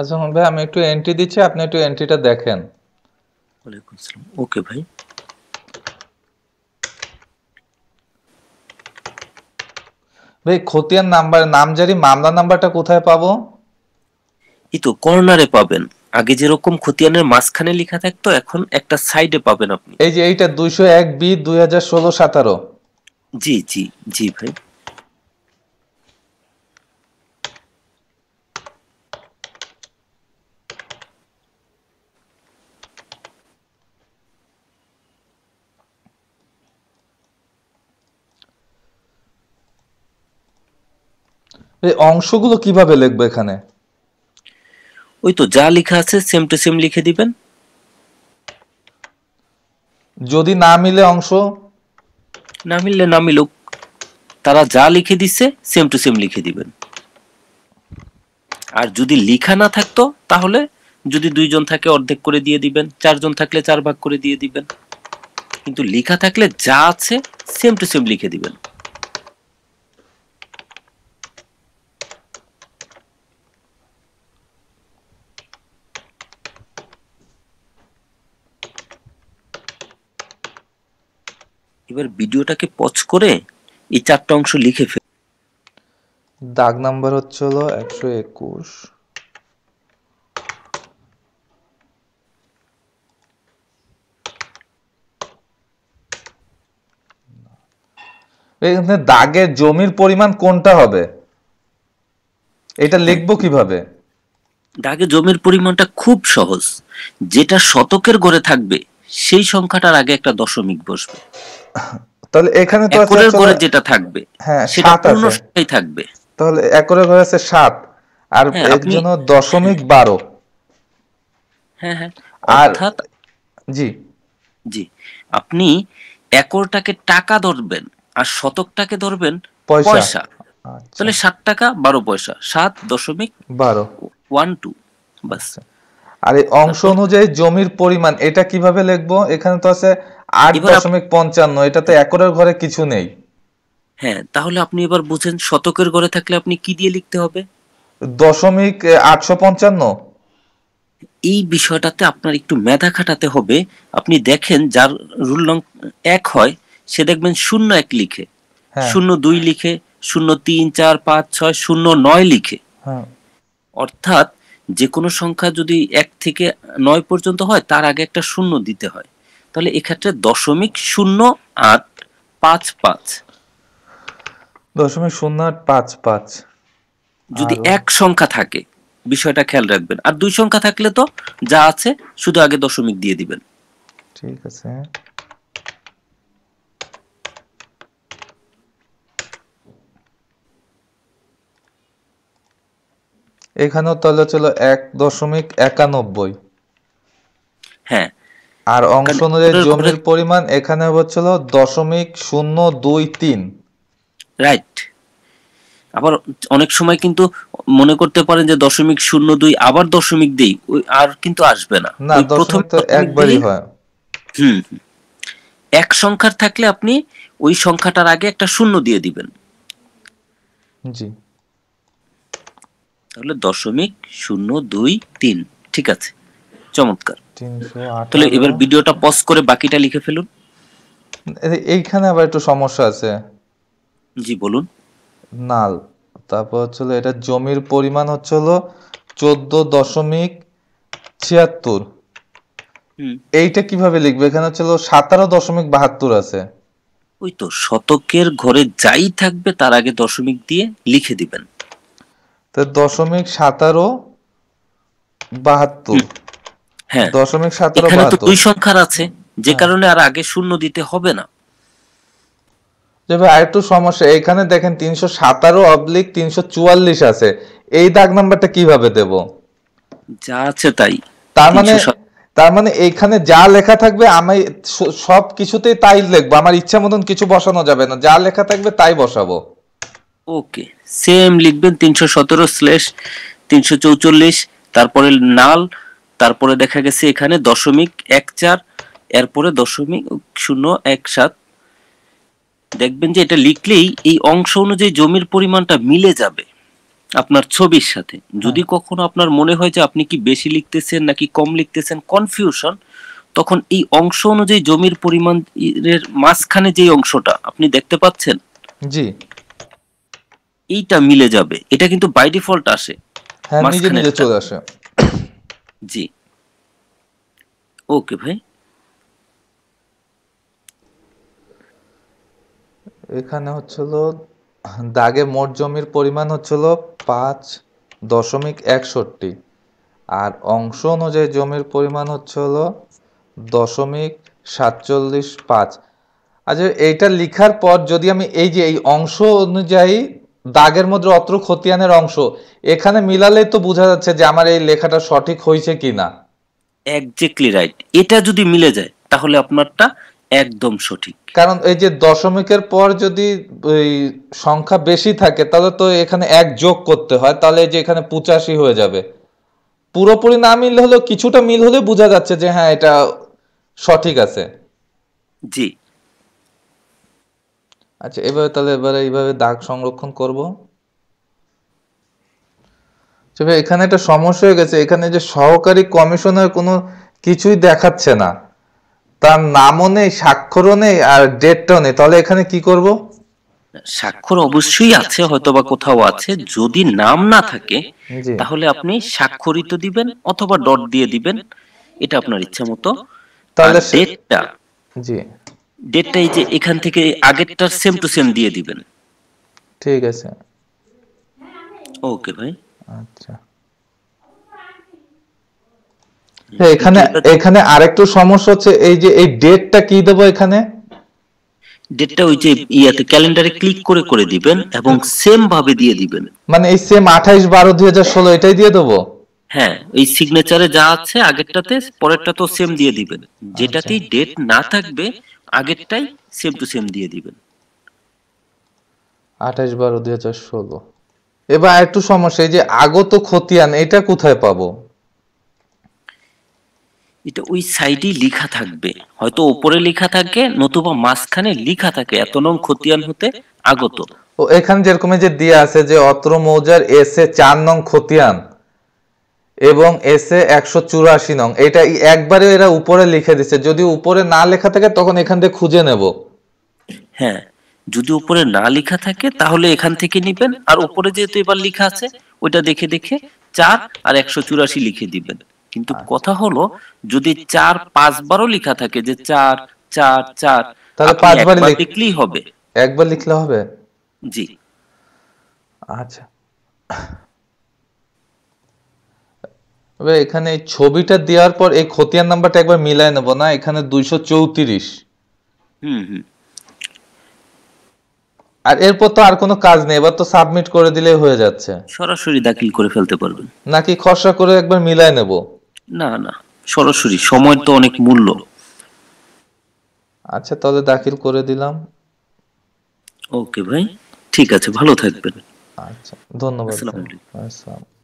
আচ্ছা ভাই আমি একটু এন্ট্রি দিচ্ছি আপনি একটু এন্ট্রিটা দেখেন ওয়ালাইকুম আসসালাম ওকে ভাই ভাই খতিয়ান নাম্বার নামজারি মামলা নাম্বারটা কোথায় পাবো এই তো কর্নারে পাবেন আগে যেরকম খতিয়ানের মাঝখানে লেখা থাকতো এখন একটা সাইডে পাবেন আপনি এই যে এইটা দুইশো এক বি দুই হাজার ষোলো সতেরো জি জি জি ভাই এই অংশগুলো কিভাবে লিখবো এখানে ওই তো যা লেখা আছে সেম টু সেম লিখে দিবেন যদি না মিলে অংশ না মিললে না মিলুক তারা যা লিখে দিচ্ছে সেম টু সেম লিখে দিবেন আর যদি লেখা না থাকতো তাহলে যদি দুইজন থাকে অর্ধেক করে দিয়ে দিবেন চারজন থাকলে চার ভাগ করে দিয়ে দিবেন কিন্তু লেখা থাকলে যা আছে সেম টু সেম লিখে দিবেন এবার ভিডিওটাকে পজ করে এই চারটা অংশ লিখে ফেল দাগ নাম্বার হচ্ছে হলো একশো একুশ দাগের জমির পরিমাণ কোনটা হবে এটা লিখবো কিভাবে দাগে জমির পরিমাণটা খুব সহজ যেটা শতকের গড়ে থাকবে সেই সংখ্যাটার আগে একটা দশমিক বসবে তাহলে এখানে তো একরের যেটা থাকবে হ্যাঁ সেটা থাকবে তাহলে একরের আছে আর হ্যাঁ, এর জন্য দশমিক হ্যাঁ হ্যাঁ অর্থাৎ জি জি আপনি একরটাকে টাকা ধরবেন আর শতকটাকে ধরবেন পয়সা আচ্ছা। তাহলে সাত টাকা বারো পয়সা সাত দশমিক বারো ওয়ান টু বাস আর এই অংশ অনুযায়ী জমির পরিমাণ এটা কিভাবে লিখবো এখানে তো আছে আট দশমিক পঞ্চান্ন একরের ঘরে কিছু নেই হ্যাঁ তাহলে আপনি এবার বুঝেন শতকের ঘরে থাকলে আপনি কি দিয়ে লিখতে হবে দশমিক আটশো পঞ্চান্ন এই বিষয়টাতে আপনার একটু মেধা খাটাতে হবে আপনি দেখেন যার রুল নং এক হয় সে দেখবেন শূন্য এক লিখে হ্যাঁ। শূন্য দুই লিখে শূন্য তিন চার পাঁচ ছয় শূন্য নয় লিখে হ্যাঁ। অর্থাৎ যে কোনো সংখ্যা যদি এক থেকে নয় পর্যন্ত হয় তার আগে একটা শূন্য দিতে হয় তাহলে এক্ষেত্রে দশমিক শূন্য আট পাঁচ পাঁচ দশমিক শূন্য আট পাঁচ পাঁচ যদি এক সংখ্যা থাকে বিষয়টা খেয়াল রাখবেন আর দুই সংখ্যা থাকলে তো যা আছে শুধু আগে দশমিক দিয়ে দিবেন ঠিক আছে এখানেও তাহলে ছিল এক দশমিক একানব্বই হ্যাঁ আর অংশ অনুযায়ী জমির পরিমাণ এখানে হচ্ছিল দশমিক শূন্য দুই তিন রাইট আবার অনেক সময় কিন্তু মনে করতে পারেন যে দশমিক শূন্য দুই আবার দশমিক দিই আর কিন্তু আসবে না না প্রথম তো একবারই হয় হুম এক সংখ্যার থাকলে আপনি ওই সংখ্যাটার আগে একটা শূন্য দিয়ে দিবেন জি তাহলে দশমিক শূন্য দুই তিন ঠিক আছে চমৎকার তাহলে এবার ভিডিওটা পজ করে বাকিটা লিখে ফেলুন এইখানে আবার একটু সমস্যা আছে জি বলুন নাল তারপর হচ্ছে এটা জমির পরিমাণ হচ্ছে হলো চোদ্দ দশমিক ছিয়াত্তর এইটা কিভাবে লিখবে এখানে হচ্ছে সতেরো দশমিক বাহাত্তর আছে ওই তো শতকের ঘরে যাই থাকবে তার আগে দশমিক দিয়ে লিখে দিবেন দশমিক সাতারো বাহাত্তর হ্যাঁ দশমিক সাতারো বাহাত্তর দুই সংখ্যার আছে যে হ্যাঁ। কারণে আর আগে শূন্য দিতে হবে না আরেকটু সমস্যা এখানে দেখেন তিনশো সাতারো অবলিক তিনশো চুয়াল্লিশ আছে এই দাগ নাম্বারটা কিভাবে দেব যা আছে তাই তার মানে তার মানে এখানে যা লেখা থাকবে আমি সব কিছুতেই তাই লিখবো আমার ইচ্ছা মতন কিছু বসানো যাবে না যা লেখা থাকবে তাই বসাবো ওকে সেম লিখবেন তিনশো সতেরো স্ল্যাশ তিনশো চৌচল্লিশ তারপরে নাল তারপরে দেখা গেছে এখানে দশমিক এক চার এরপরে দশমিক শূন্য এক সাত দেখবেন যে এটা লিখলেই এই অংশ অনুযায়ী জমির পরিমাণটা মিলে যাবে আপনার ছবির সাথে হ্যাঁ। যদি কখনো আপনার মনে হয় যে আপনি কি বেশি লিখতেছেন নাকি কম লিখতেছেন কনফিউশন তখন এই অংশ অনুযায়ী জমির পরিমাণের মাঝখানে যে অংশটা আপনি দেখতে পাচ্ছেন জি এইটা মিলে যাবে এটা কিন্তু বাই ডিফল্ট আসে হ্যাঁ নিজে নিজে চলে আসে জি ওকে ভাই এখানে হচ্ছিল দাগে মোট জমির পরিমাণ হচ্ছিল পাঁচ দশমিক একষট্টি আর অংশ অনুযায়ী জমির পরিমাণ হচ্ছিল দশমিক সাতচল্লিশ পাঁচ আচ্ছা এইটা লিখার পর যদি আমি এই যে এই অংশ অনুযায়ী দাগের মধ্যে অত্র খতিয়ানের অংশ এখানে মিলালেই তো বোঝা যাচ্ছে যে আমার এই লেখাটা সঠিক হয়েছে কি না একজ্যাক্টলি রাইট এটা যদি মিলে যায় তাহলে আপনারটা একদম সঠিক কারণ এই যে দশমিকের পর যদি ওই সংখ্যা বেশি থাকে তাহলে তো এখানে এক যোগ করতে হয় তাহলে যে এখানে পঁচাশি হয়ে যাবে পুরোপুরি না মিললে হলেও কিছুটা মিল হলে বোঝা যাচ্ছে যে হ্যাঁ এটা সঠিক আছে জি আচ্ছা এবারে তাহলে এবারে এইভাবে দাগ সংরক্ষণ করব তবে আচ্ছা এখানে একটা সমস্যা হয়ে গেছে এখানে যে সহকারী কমিশনার কোনো কিছুই দেখাচ্ছে না তার নামও নেই স্বাক্ষরও নেই আর ডেটটাও নেই তাহলে এখানে কি করব স্বাক্ষর অবশ্যই আছে হয়তো বা কোথাও আছে যদি নাম না থাকে তাহলে আপনি স্বাক্ষরিত দিবেন অথবা ডট দিয়ে দিবেন এটা আপনার ইচ্ছা মতো তাহলে ডেটটা জি ডেটটাই যে এখান থেকে আগেরটার সেম টু সেম দিয়ে দিবেন ঠিক আছে ওকে ভাই আচ্ছা হ্যাঁ, এখানে এখানে আরেকটু সমস্যা হচ্ছে এই যে এই ডেটটা কি দেব এখানে ডেটটা ওই যে ইয়াতে ক্যালেন্ডারে ক্লিক করে করে দিবেন এবং সেম ভাবে দিয়ে দিবেন মানে এই সেম 28 12 2016 এটাই দিয়ে দেব হ্যাঁ এই সিগনেচারে যা আছে আগেরটাতে পরেরটা তো সেম দিয়ে দিবেন আচ্ছা। যেটাতেই ডেট না থাকবে আগেরটাই সেম টু সেম দিয়ে দিবেন আঠাশ বারো দুই হাজার ষোলো এবার একটু সমস্যা এই যে আগত খতিয়ান এটা কোথায় পাবো এটা ওই সাইডেই লেখা থাকবে হয়তো উপরে লেখা থাকে নতুবা মাঝখানে লেখা থাকে এত নং খতিয়ান হতে আগত ও এখানে যেরকম যে দেয়া আছে যে অত্র মৌজার এসে চার নং খতিয়ান এবং এসে একশো চুরাশি নং এটা একবারে এরা উপরে লিখে দিচ্ছে যদি উপরে না লেখা থাকে তখন এখান থেকে খুঁজে নেব হ্যাঁ যদি উপরে না লেখা থাকে তাহলে এখান থেকে নিবেন আর উপরে যেহেতু এবার লেখা আছে ওইটা দেখে দেখে চার আর একশো চুরাশি লিখে দিবেন কিন্তু আচ্ছা। কথা হলো যদি চার পাঁচবারও লেখা থাকে যে চার চার চার তাহলে পাঁচবার লিখলেই হবে একবার লিখলে হবে জি আচ্ছা তবে এখানে এই ছবিটা দেওয়ার পর এই খতিয়ান নাম্বারটা একবার মিলাই নেব না এখানে দুইশো চৌত্রিশ আর এরপর তো আর কোনো কাজ নেই এবার তো সাবমিট করে দিলে হয়ে যাচ্ছে সরাসরি দাখিল করে ফেলতে পারবেন নাকি খসড়া করে একবার মিলাই নেব না না সরাসরি সময় তো অনেক মূল্য আচ্ছা তাহলে দাখিল করে দিলাম ওকে ভাই ঠিক আছে ভালো থাকবেন আচ্ছা ধন্যবাদ আসসালামু আলাইকুম